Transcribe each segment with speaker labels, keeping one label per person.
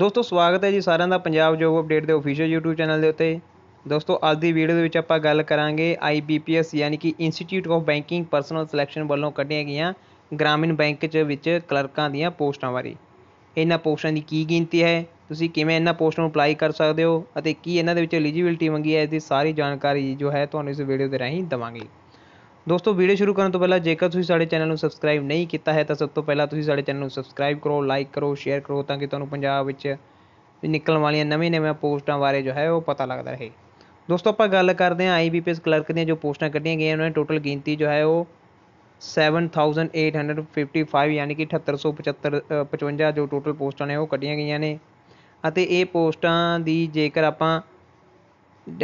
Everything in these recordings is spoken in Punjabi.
Speaker 1: ਦੋਸਤੋ ਸਵਾਗਤ ਹੈ ਜੀ ਸਾਰਿਆਂ ਦਾ ਪੰਜਾਬ ਜੋਬ ਅਪਡੇਟ ਦੇ ਅਫੀਸ਼ੀਅਲ YouTube ਚੈਨਲ ਦੇ ਉੱਤੇ ਦੋਸਤੋ ਅੱਜ ਦੀ ਵੀਡੀਓ ਦੇ ਵਿੱਚ ਆਪਾਂ ਗੱਲ ਕਰਾਂਗੇ IBPS ਯਾਨੀ ਕਿ institute of banking personnel selection ਵੱਲੋਂ ਕੱਢੀਆਂ ਗਈਆਂ ਗ੍ਰਾਮੀਣ ਬੈਂਕ ਚ ਵਿੱਚ ਕਲਰਕਾਂ ਦੀਆਂ ਪੋਸਟਾਂ ਬਾਰੇ ਇਹਨਾਂ ਪੋਸਟਾਂ ਦੀ ਕੀ ਗਿਣਤੀ ਹੈ ਤੁਸੀਂ ਕਿਵੇਂ ਇਹਨਾਂ ਪੋਸਟਾਂ ਨੂੰ ਅਪਲਾਈ ਕਰ ਸਕਦੇ ਹੋ ਅਤੇ ਕੀ ਇਹਨਾਂ ਦੇ ਵਿੱਚ ਐਲੀਜੀਬਿਲਟੀ ਮੰਗੀ ਹੈ ਇਸ ਦੀ ਸਾਰੀ ਜਾਣਕਾਰੀ ਜੋ ਹੈ ਤੁਹਾਨੂੰ ਇਸ ਵੀਡੀਓ ਦੇ ਰਾਹੀਂ ਦਵਾਂਗੇ ਦੋਸਤੋ ਵੀਡੀਓ ਸ਼ੁਰੂ ਕਰਨ ਤੋਂ ਪਹਿਲਾਂ ਜੇਕਰ ਤੁਸੀਂ ਸਾਡੇ ਚੈਨਲ ਨੂੰ ਸਬਸਕ੍ਰਾਈਬ ਨਹੀਂ ਕੀਤਾ ਹੈ ਤਾਂ ਸਭ ਤੋਂ ਪਹਿਲਾਂ ਤੁਸੀਂ ਸਾਡੇ ਚੈਨਲ ਨੂੰ ਸਬਸਕ੍ਰਾਈਬ ਕਰੋ ਲਾਈਕ ਕਰੋ ਸ਼ੇਅਰ ਕਰੋ ਤਾਂ ਕਿ ਤੁਹਾਨੂੰ ਪੰਜਾਬ ਵਿੱਚ ਨਿਕਲਣ ਵਾਲੀਆਂ ਨਵੇਂ-ਨਵੇਂ ਪੋਸਟਾਂ ਬਾਰੇ ਜੋ ਹੈ ਉਹ ਪਤਾ ਲੱਗਦਾ ਰਹੇ ਦੋਸਤੋ ਆਪਾਂ ਗੱਲ ਕਰਦੇ ਹਾਂ ਆਈਬੀਪੀਐਸ ਕਲਰਕ ਦੀਆਂ ਜੋ ਪੋਸਟਾਂ ਕੱਢੀਆਂ ਗਈਆਂ ਉਹਨਾਂ ਦੀ ਟੋਟਲ ਗਿਣਤੀ ਜੋ ਹੈ ਉਹ 7855 ਯਾਨੀ ਕਿ 7875 55 ਜੋ ਟੋਟਲ ਪੋਸਟਾਂ ਨੇ ਉਹ ਕੱਢੀਆਂ ਗਈਆਂ ਨੇ ਅਤੇ ਇਹ ਪੋਸਟਾਂ ਦੀ ਜੇਕਰ ਆਪਾਂ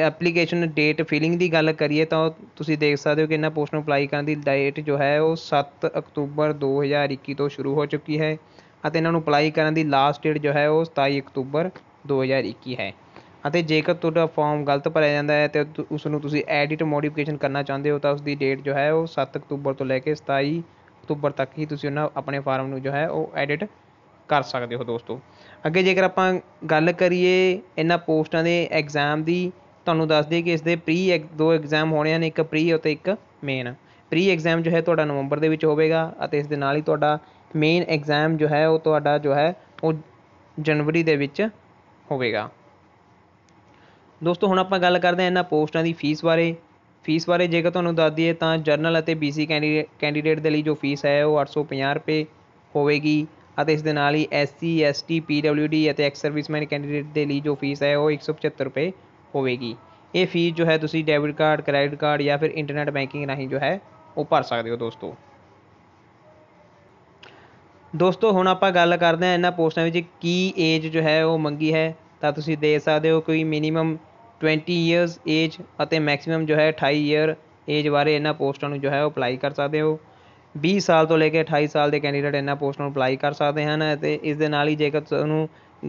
Speaker 1: ਐਪਲੀਕੇਸ਼ਨ ਡੇਟ ਫਿਲਿੰਗ ਦੀ ਗੱਲ ਕਰੀਏ ਤਾਂ ਤੁਸੀਂ ਦੇਖ ਸਕਦੇ ਹੋ ਕਿ ਇਹਨਾਂ ਪੋਸਟ ਨੂੰ ਅਪਲਾਈ ਕਰਨ ਦੀ ਡੇਟ ਜੋ ਹੈ ਉਹ ਸੱਤ ਅਕਤੂਬਰ ਦੋ ਹਜ਼ਾਰ ਇੱਕੀ ਤੋਂ ਸ਼ੁਰੂ ਹੋ ਚੁੱਕੀ ਹੈ ਅਤੇ ਇਹਨਾਂ ਨੂੰ ਅਪਲਾਈ ਕਰਨ ਦੀ ਲਾਸਟ ਡੇਟ ਜੋ ਹੈ ਉਹ ਸਤਾਈ ਅਕਤੂਬਰ ਦੋ ਹਜ਼ਾਰ ਇੱਕੀ ਹੈ ਅਤੇ ਜੇਕਰ ਤੁਹਾਡਾ ਫਾਰਮ ਗਲਤ ਭਰਿਆ ਜਾਂਦਾ ਹੈ ਤੇ ਉਸ ਨੂੰ ਤੁਸੀਂ ਐਡਿਟ ਮੋਡੀਫਿਕੇਸ਼ਨ ਕਰਨਾ ਚਾਹੁੰਦੇ ਹੋ ਤਾਂ ਉਸ ਦੀ ਡੇਟ ਜੋ ਹੈ ਉਹ 7 ਅਕਤੂਬਰ ਤੋਂ ਲੈ ਕੇ 27 ਅਕਤੂਬਰ ਤੱਕ ਹੀ ਤੁਸੀਂ ਉਹਨਾਂ ਆਪਣੇ ਫਾਰਮ ਨੂੰ ਜੋ ਹੈ ਉਹ ਐਡਿਟ ਕਰ ਸਕਦੇ ਹੋ ਦੋਸਤੋ ਅੱਗੇ ਜੇਕਰ ਆਪਾਂ ਗੱਲ ਕਰੀਏ ਇਹਨਾਂ ਪੋਸਟਾਂ ਦੇ ਐਗਜ਼ਾਮ ਦੀ ਤੁਹਾਨੂੰ ਦੱਸ ਦਈਏ ਕਿ ਇਸ ਦੇ ਪ੍ਰੀ ਦੋ ਐਗਜ਼ਾਮ ਹੋਣੇ ਨੇ ਇੱਕ ਪ੍ਰੀ ਅਤੇ ਇੱਕ ਮੇਨ ਪ੍ਰੀ ਐਗਜ਼ਾਮ ਜੋ ਹੈ ਤੁਹਾਡਾ ਨਵੰਬਰ ਦੇ ਵਿੱਚ ਹੋਵੇਗਾ ਅਤੇ ਇਸ ਦੇ ਨਾਲ ਹੀ ਤੁਹਾਡਾ ਮੇਨ ਐਗਜ਼ਾਮ ਜੋ ਹੈ ਉਹ ਤੁਹਾਡਾ ਜੋ ਹੈ ਉਹ ਜਨਵਰੀ ਦੇ ਵਿੱਚ ਹੋਵੇਗਾ ਦੋਸਤੋ ਹੁਣ ਆਪਾਂ ਗੱਲ ਕਰਦੇ ਹਾਂ ਇਹਨਾਂ ਪੋਸਟਾਂ ਦੀ ਫੀਸ ਬਾਰੇ ਫੀਸ ਬਾਰੇ ਜੇਕਰ ਤੁਹਾਨੂੰ ਦੱਸ ਦਈਏ ਤਾਂ ਜਰਨਲ ਅਤੇ ਬੀਸੀ ਕੈਂਡੀਡੇਟ ਦੇ ਲਈ ਜੋ ਫੀਸ ਹੈ ਉਹ 850 ਰੁਪਏ ਹੋਵੇਗੀ ਅਤੇ ਇਸ ਦੇ ਨਾਲ ਹੀ ਐਸਸੀ ਐਸਟੀ ਪੀਡਬਲਯੂਡੀ ਅਤੇ ਐਕਸ ਸਰਵਿਸਮੈਨ ਕੈਂਡੀਡੇਟ ਦੇ ਲਈ ਜੋ ਫੀਸ ਹੈ ਉਹ 175 ਰੁਪਏ ਹੋਵੇਗੀ ਇਹ ਫੀਸ ਜੋ ਹੈ ਤੁਸੀਂ ਡੈਬਿਟ ਕਾਰਡ ਕ੍ਰੈਡਿਟ ਕਾਰਡ ਜਾਂ ਫਿਰ ਇੰਟਰਨੈਟ ਬੈਂਕਿੰਗ ਰਾਹੀਂ ਜੋ ਹੈ ਉਹ ਭਰ ਸਕਦੇ ਹੋ ਦੋਸਤੋ ਦੋਸਤੋ ਹੁਣ ਆਪਾਂ ਗੱਲ ਕਰਦੇ ਹਾਂ ਇਹਨਾਂ ਪੋਸਟਾਂ ਵਿੱਚ ਕੀ ਏਜ ਜੋ ਹੈ ਉਹ ਮੰਗੀ ਹੈ ਤਾਂ ਤੁਸੀਂ ਦੇ ਸਕਦੇ ਹੋ ਕੋਈ ਮਿਨੀਮਮ 20 ਇਅਰਸ ਏਜ ਅਤੇ ਮੈਕਸਿਮਮ ਜੋ ਹੈ 28 ਇਅਰ ਏਜ ਬਾਰੇ ਇਹਨਾਂ ਪੋਸਟਾਂ ਨੂੰ ਜੋ ਹੈ ਉਹ ਅਪਲਾਈ ਕਰ ਸਕਦੇ ਹੋ 20 ਸਾਲ ਤੋਂ ਲੈ ਕੇ 28 ਸਾਲ ਦੇ ਕੈਂਡੀਡੇਟ ਇਹਨਾਂ ਪੋਸਟਾਂ ਨੂੰ ਅਪਲਾਈ ਕਰ ਸਕਦੇ ਹਨ ਅਤੇ ਇਸ ਦੇ ਨਾਲ ਹੀ ਜੇਕਰ ਤੁਹਾਨੂੰ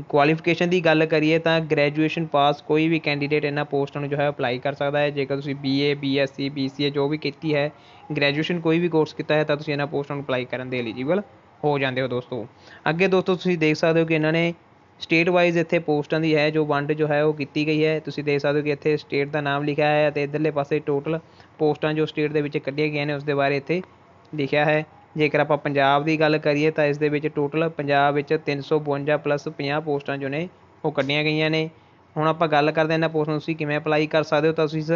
Speaker 1: ਕੁਆਲੀਫਿਕੇਸ਼ਨ ਦੀ ਗੱਲ ਕਰੀਏ ਤਾਂ ਗ੍ਰੈਜੂਏਸ਼ਨ ਪਾਸ ਕੋਈ ਵੀ ਕੈਂਡੀਡੇਟ ਇਹਨਾਂ ਪੋਸਟਾਂ ਨੂੰ ਜੋ ਹੈ ਅਪਲਾਈ ਕਰ ਸਕਦਾ ਹੈ ਜੇਕਰ ਤੁਸੀਂ B A B S C B C A ਜੋ ਵੀ ਕੀਤੀ ਹੈ ਗ੍ਰੈਜੂਏਸ਼ਨ ਕੋਈ ਵੀ ਕੋਰਸ ਕੀਤਾ ਹੈ ਤਾਂ ਤੁਸੀਂ ਇਹਨਾਂ ਪੋਸਟਾਂ ਨੂੰ ਅਪਲਾਈ ਕਰਨ ਦੇ ਐਲੀਜੀਬਲ ਹੋ ਜਾਂਦੇ ਹੋ ਦੋਸਤੋ ਅੱਗੇ ਦੋਸਤੋ ਤੁਸੀਂ ਦੇਖ ਸਕਦੇ ਹੋ ਕਿ ਇਹਨਾਂ ਨੇ ਸਟੇਟ ਵਾਈਜ਼ ਇੱਥੇ ਪੋਸਟਾਂ ਦੀ ਹੈ ਜੋ ਵੰਡ ਜੋ ਹੈ ਉਹ ਕੀਤੀ ਗਈ ਹੈ ਤੁਸੀਂ ਦੇਖ ਸਕਦੇ ਹੋ ਕਿ ਇੱਥੇ ਸਟੇਟ ਦਾ ਨਾਮ ਲਿਖਿਆ ਹੈ ਅਤੇ ਇਧਰਲੇ ਪਾਸੇ ਟੋਟਲ ਪੋਸਟਾਂ ਜੋ ਸਟੇਟ ਦੇ ਵਿੱਚ ਕੱਢੀਆਂ ਗਈਆਂ ਨੇ ਉਸ ਦੇ ਬਾਰੇ ਇੱਥੇ ਲਿਖਿਆ ਹੈ ਜੇਕਰ ਆਪਾਂ ਪੰਜਾਬ ਦੀ ਗੱਲ ਕਰੀਏ ਤਾਂ ਇਸ ਦੇ ਵਿੱਚ ਟੋਟਲ ਪੰਜਾਬ ਵਿੱਚ ਤਿੰਨ ਸੌ ਬਵੰਜਾ ਪਲੱਸ ਪੰਜਾਹ ਪੋਸਟਾਂ ਜੋ ਨੇ ਉਹ ਕੱਢੀਆਂ ਗਈਆਂ ਨੇ ਹੁਣ ਆਪਾਂ ਗੱਲ ਕਰਦੇ ਹਾਂ ਇਹਨਾਂ ਪੋਸਟਾਂ ਨੂੰ ਤੁਸੀਂ ਕਿਵੇਂ ਅਪਲਾਈ ਕਰ ਸਕਦੇ ਹੋ ਤਾਂ ਤੁਸੀਂ ਇਸ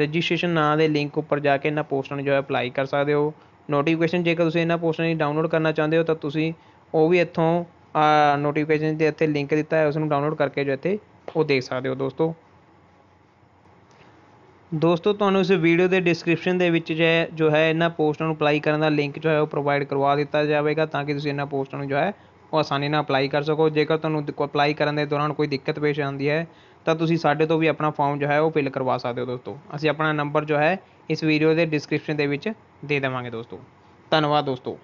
Speaker 1: ਰਜਿਸਟ੍ਰੇਸ਼ਨ ਨਾਂ ਦੇ ਲਿੰਕ ਉੱਪਰ ਜਾ ਕੇ ਇਹਨਾਂ ਪੋਸਟਾਂ ਨੂੰ ਜੋ ਹੈ ਅਪਲਾਈ ਕਰ ਸਕਦੇ ਹੋ ਨੋਟੀਫਿਕੇਸ਼ਨ ਜੇਕਰ ਤੁਸੀਂ ਇਹਨਾਂ ਪੋਸਟਾਂ ਨੂੰ ਡਾਊਨਲੋਡ ਕਰਨਾ ਚਾਹੁੰਦੇ ਹੋ ਤਾਂ ਤੁਸੀਂ ਉਹ ਵੀ ਇੱਥੋਂ ਨੋਟੀਫਿਕੇਸ਼ਨ ਦੇ ਇੱਥੇ ਲਿੰਕ ਦਿੱਤਾ ਹੈ ਉਸ ਨੂੰ ਡਾਊਨਲੋਡ ਕਰਕੇ ਜੋ ਇੱਥੇ ਉਹ ਦੇਖ ਸਕਦੇ ਹੋ ਦੋਸਤੋ ਦੋਸਤੋ ਤੁਹਾਨੂੰ ਇਸ ਵੀਡੀਓ ਦੇ ਡਿਸਕ੍ਰਿਪਸ਼ਨ ਦੇ ਵਿੱਚ ਜੇ ਜੋ ਹੈ ਇਹਨਾਂ ਪੋਸਟਾਂ ਨੂੰ ਅਪਲਾਈ ਕਰਨ ਦਾ ਲਿੰਕ ਜੋ ਹੈ ਉਹ ਪ੍ਰੋਵਾਈਡ ਕਰਵਾ ਦਿੱਤਾ ਜਾਵੇਗਾ ਤਾਂ ਕਿ ਤੁਸੀਂ ਇਹਨਾਂ ਪੋਸਟਾਂ ਨੂੰ ਜੋ ਹੈ ਉਹ ਆਸਾਨੀ ਨਾਲ ਅਪਲਾਈ ਕਰ ਸਕੋ ਜੇਕਰ ਤੁਹਾਨੂੰ ਅਪਲਾਈ ਕਰਨ ਦੇ ਦੌਰਾਨ ਕੋਈ ਦਿੱਕਤ ਪੇਸ਼ ਆਉਂਦੀ ਹੈ ਤਾਂ ਤੁਸੀਂ ਸਾਡੇ ਤੋਂ ਵੀ ਆਪਣਾ ਫਾਰਮ ਜੋ ਹੈ ਉਹ ਫਿਲ ਕਰਵਾ ਸਕਦੇ ਹੋ ਦੋਸਤੋ ਅਸੀਂ ਆਪਣਾ ਨੰਬਰ ਜੋ ਹੈ ਇਸ ਵੀਡੀਓ ਦੇ ਡਿਸਕ੍ਰਿਪਸ਼ਨ ਦੇ ਵਿੱਚ ਦੇ ਦੇਵਾਂਗੇ ਦੋਸਤੋ ਧੰਨਵਾਦ ਦੋਸਤੋ